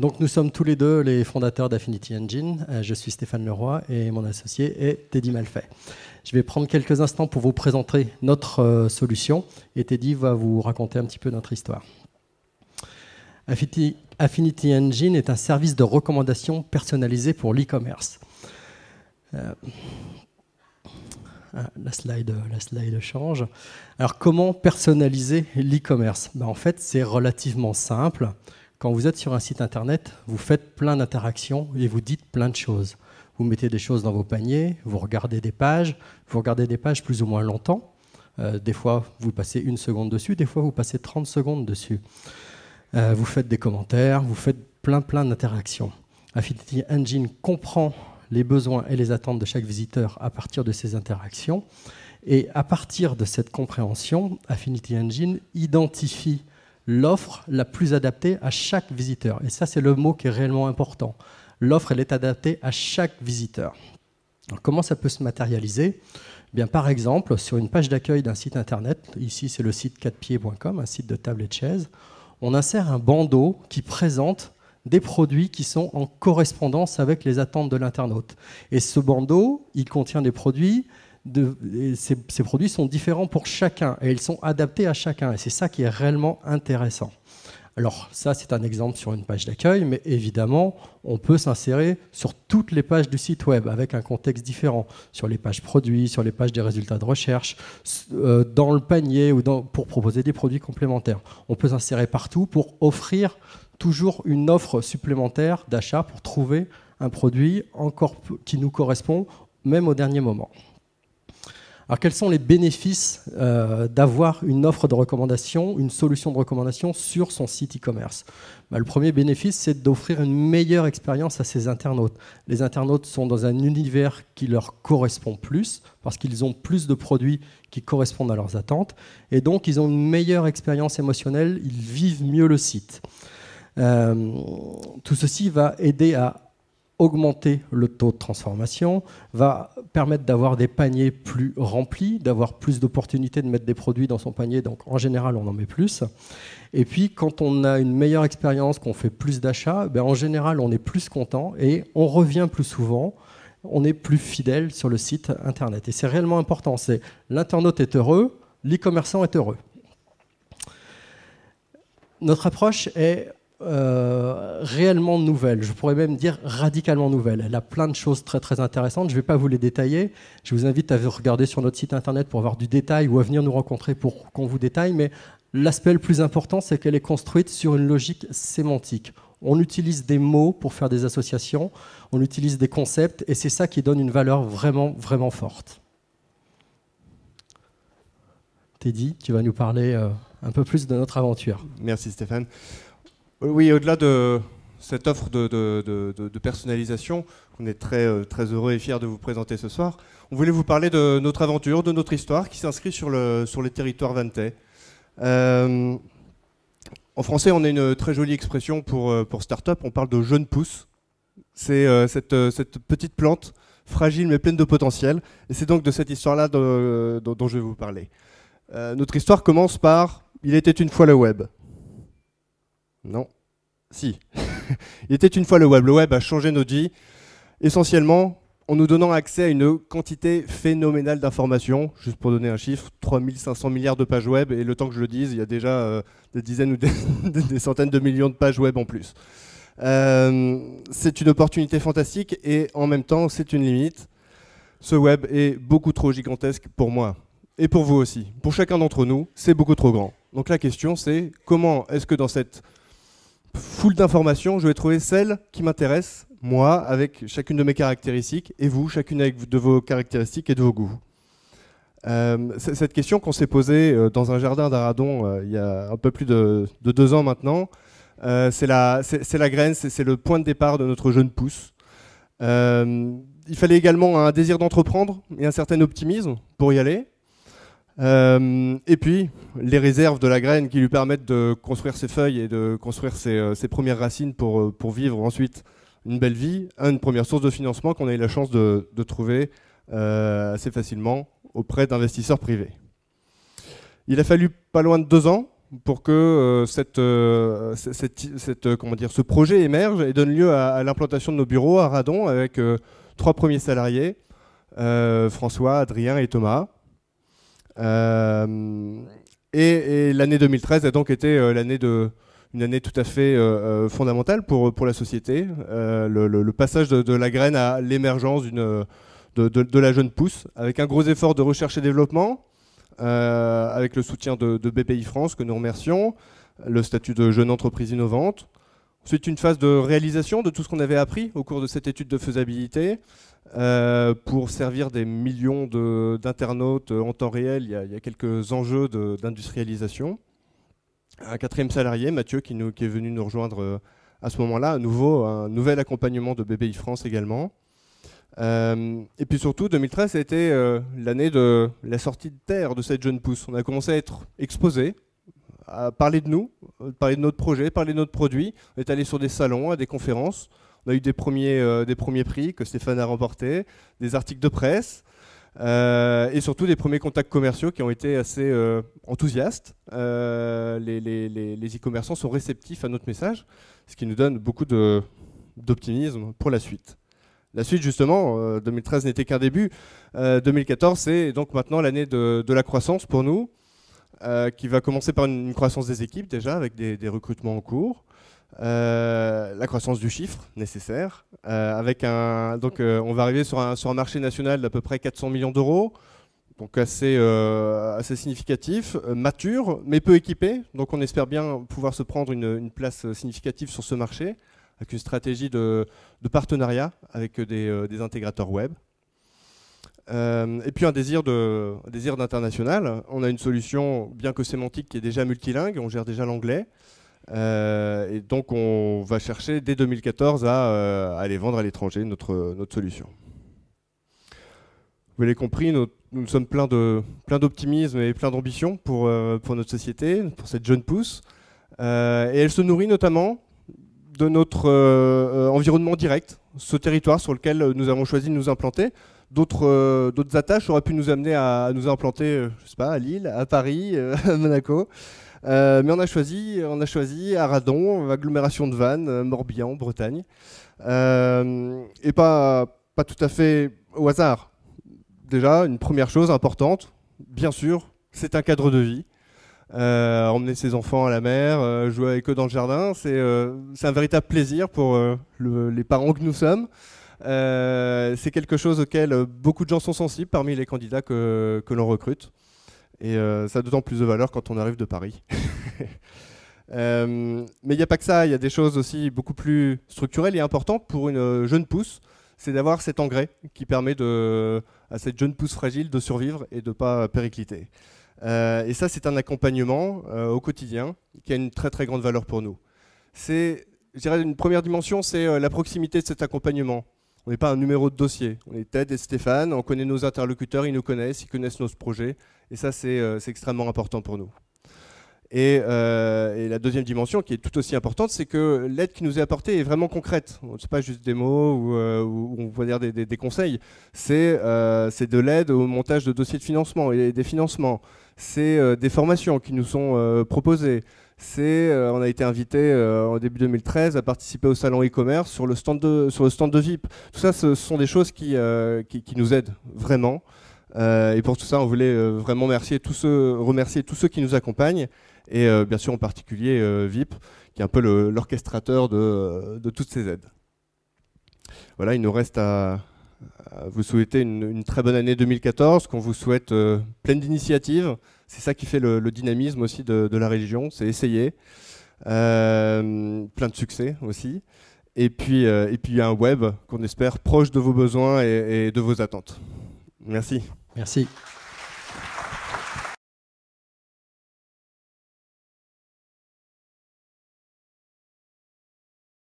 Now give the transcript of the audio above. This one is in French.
Donc nous sommes tous les deux les fondateurs d'Affinity Engine. Euh, je suis Stéphane Leroy et mon associé est Teddy Malfait. Je vais prendre quelques instants pour vous présenter notre euh, solution et Teddy va vous raconter un petit peu notre histoire. Affinity, Engine est un service de recommandation personnalisé pour l'e-commerce. Euh, ah, la slide, la slide change. Alors comment personnaliser l'e-commerce ben, En fait c'est relativement simple quand vous êtes sur un site internet, vous faites plein d'interactions et vous dites plein de choses. Vous mettez des choses dans vos paniers, vous regardez des pages, vous regardez des pages plus ou moins longtemps. Euh, des fois, vous passez une seconde dessus, des fois, vous passez 30 secondes dessus. Euh, vous faites des commentaires, vous faites plein, plein d'interactions. Affinity Engine comprend les besoins et les attentes de chaque visiteur à partir de ces interactions. Et à partir de cette compréhension, Affinity Engine identifie l'offre la plus adaptée à chaque visiteur. Et ça, c'est le mot qui est réellement important. L'offre, elle est adaptée à chaque visiteur. comment ça peut se matérialiser eh bien, Par exemple, sur une page d'accueil d'un site internet, ici c'est le site 4pieds.com, un site de table et de chaises, on insère un bandeau qui présente des produits qui sont en correspondance avec les attentes de l'internaute. Et ce bandeau, il contient des produits ces, produits sont différents pour chacun et ils sont adaptés à chacun. Et c'est ça qui est réellement intéressant. Alors ça, c'est un exemple sur une page d'accueil, mais évidemment, on peut s'insérer sur toutes les pages du site web avec un contexte différent, sur les pages produits, sur les pages des résultats de recherche, euh, dans le panier ou pour proposer des produits complémentaires. On peut s'insérer partout pour offrir toujours une offre supplémentaire d'achat pour trouver un produit encore qui nous correspond même au dernier moment. Alors quels sont les bénéfices euh, d'avoir une offre de recommandation, une solution de recommandation sur son site e-commerce bah, Le premier bénéfice, c'est d'offrir une meilleure expérience à ses internautes. Les internautes sont dans un univers qui leur correspond plus, parce qu'ils ont plus de produits qui correspondent à leurs attentes, et donc ils ont une meilleure expérience émotionnelle, ils vivent mieux le site. Euh, tout ceci va aider à augmenter le taux de transformation, va permettre d'avoir des paniers plus remplis, d'avoir plus d'opportunités de mettre des produits dans son panier, donc en général on en met plus. Et puis quand on a une meilleure expérience, qu'on fait plus d'achats, ben, en général on est plus content et on revient plus souvent, on est plus fidèle sur le site internet. Et c'est réellement important, c'est l'internaute est heureux, l'e-commerçant est heureux. Notre approche est euh, réellement nouvelle, je pourrais même dire radicalement nouvelle. Elle a plein de choses très très intéressantes, je ne vais pas vous les détailler, je vous invite à regarder sur notre site internet pour avoir du détail ou à venir nous rencontrer pour qu'on vous détaille, mais l'aspect le plus important, c'est qu'elle est construite sur une logique sémantique. On utilise des mots pour faire des associations, on utilise des concepts, et c'est ça qui donne une valeur vraiment, vraiment forte. Teddy, tu vas nous parler euh, un peu plus de notre aventure. Merci Stéphane. Euh, oui, au-delà de cette offre de, personnalisation qu'on est très, euh, très heureux et fiers de vous présenter ce soir, on voulait vous parler de notre aventure, de notre histoire qui s'inscrit sur, les territoires vantais. Euh, en français, on a une très jolie expression pour, pour start-up, on parle de jeune pousse. C'est cette, petite plante fragile mais pleine de potentiel. Et c'est donc de cette histoire-là dont, je vais vous parler. notre histoire commence par Il était une fois le web. Non. Si. Il était une fois le web. Le web a changé nos vies, essentiellement en nous donnant accès à une quantité phénoménale d'informations. Juste pour donner un chiffre, 3500 milliards de pages web. Et le temps que je le dise, il y a déjà euh, des dizaines ou des, centaines de millions de pages web en plus. Euh, c'est une opportunité fantastique et en même temps, c'est une limite. Ce web est beaucoup trop gigantesque pour moi et pour vous aussi. Pour chacun d'entre nous, c'est beaucoup trop grand. Donc la question, c'est comment est-ce que dans cette Foule d'informations, je vais trouver celle qui m'intéresse, moi, avec chacune de mes caractéristiques, et vous, chacune avec de vos caractéristiques et de vos goûts. Euh, cette question qu'on s'est posée euh, dans un jardin d'Aradon euh, il y a un peu plus de, deux ans maintenant, c'est la, la, graine, c'est le point de départ de notre jeune pousse. il fallait également un désir d'entreprendre et un certain optimisme pour y aller. Euh, et puis, les réserves de la graine qui lui permettent de construire ses feuilles et de construire ses, euh, premières racines euh, pour, vivre ensuite une belle vie, une première source de financement qu'on a eu la chance de, trouver assez facilement auprès d'investisseurs privés. Il a fallu pas loin de deux ans pour que ce projet émerge et donne lieu à, l'implantation de nos bureaux à Radon avec trois premiers salariés, François, Adrien et Thomas. Euh, et, l'année 2013 a donc été euh, l'année de, une année tout à fait euh, fondamentale pour, pour la société. le, passage de, la graine à l'émergence de, de, la jeune pousse, avec un gros effort de recherche et développement, avec le soutien de, BPI France que nous remercions, le statut de jeune entreprise innovante. Ensuite, une phase de réalisation de tout ce qu'on avait appris au cours de cette étude de faisabilité, euh, pour servir des millions d'internautes euh, en temps réel, il y a, quelques enjeux d'industrialisation. Un quatrième salarié, Mathieu, qui, qui, est venu nous rejoindre euh, à ce moment-là, nouveau, un nouvel accompagnement de BBI France également. et puis surtout, 2013 a été l'année de la sortie de terre de cette jeune pousse. On a commencé à être exposé, à parler de nous, parler de notre projet, parler de notre produit. On est allé sur des salons, à des conférences. On a eu des premiers, euh, des premiers prix que Stéphane a remportés, des articles de presse. Euh, et surtout des premiers contacts commerciaux qui ont été assez euh, enthousiastes. les, e-commerçants sont réceptifs à notre message, ce qui nous donne beaucoup d'optimisme pour la suite. La suite, justement, 2013 n'était qu'un début. 2014, c'est donc maintenant l'année de, la croissance pour nous, qui va commencer par une, croissance des équipes déjà, avec des recrutements en cours. Euh, la croissance du chiffre nécessaire. Euh, avec un, donc, euh, on va arriver sur un, sur un marché national d'à peu près 400 millions d'euros donc assez, assez significatif, mature, mais peu équipé. Donc on espère bien pouvoir se prendre une, place significative sur ce marché avec une stratégie de, partenariat avec des, intégrateurs web. et puis un désir d'international. On a une solution, bien que sémantique, qui est déjà multilingue. On gère déjà l'anglais. Euh, et donc on va chercher dès 2014 à, aller euh, vendre à l'étranger notre, notre solution. Vous l'avez compris, nous, sommes pleins d'optimisme plein et plein d'ambition pour, euh, pour, notre société, pour cette jeune pousse. et elle se nourrit notamment de notre environnement direct, ce territoire sur lequel nous avons choisi de nous implanter. D'autres attaches auraient pu nous amener à, nous implanter, je sais pas, à Lille, à Paris, à Monaco. Euh, mais on a choisi, on a choisi Aradon, agglomération de Vannes, euh, Morbihan, Bretagne, euh, et pas pas tout à fait au hasard. Déjà, une première chose importante, bien sûr, c'est un cadre de vie. emmener ses enfants à la mer, jouer avec eux dans le jardin, c'est un véritable plaisir pour les parents que nous sommes. c'est quelque chose auquel beaucoup de gens sont sensibles parmi les candidats que, que l'on recrute. Et euh, ça a d'autant plus de valeur quand on arrive de Paris. Euh, mais il n'y a pas que ça, il y a des choses aussi beaucoup plus structurelles et importantes pour une euh, jeune pousse c'est d'avoir cet engrais qui permet de, à cette jeune pousse fragile de survivre et de ne pas péricliter. et ça, c'est un accompagnement au quotidien qui a une très très grande valeur pour nous. C'est, je dirais, une première dimension, c'est la proximité de cet accompagnement. On n'est pas un numéro de dossier. On est Ted et Stéphane, on connaît nos interlocuteurs, ils nous connaissent, ils connaissent nos projets. Et ça, c'est euh, extrêmement important pour nous. Euh, et, la deuxième dimension, qui est tout aussi importante, c'est que l'aide qui nous est apportée est vraiment concrète. Ce n'est pas juste des mots ou, euh, on va dire des conseils. C'est de l'aide au montage de dossiers de financement et des financements. C'est des formations qui nous sont proposées c'est euh, on a été invité euh, en début 2013 à participer au salon e-commerce sur le stand de sur le stand de VIP. Tout ça, ce sont des choses qui, euh, qui, nous aident vraiment. et pour tout ça, on voulait vraiment remercier tous ceux remercier tous ceux qui nous accompagnent et bien sûr en particulier VIP, qui est un peu l'orchestrateur de toutes ces aides. Voilà, il nous reste à euh, vous souhaitez une, très bonne année 2014, qu'on vous souhaite euh, pleine d'initiatives. C'est ça qui fait le, dynamisme aussi de, la région, c'est essayer. Euh, plein de succès aussi. Et puis, il et puis un web qu'on espère proche de vos besoins et de vos attentes. Merci. Merci.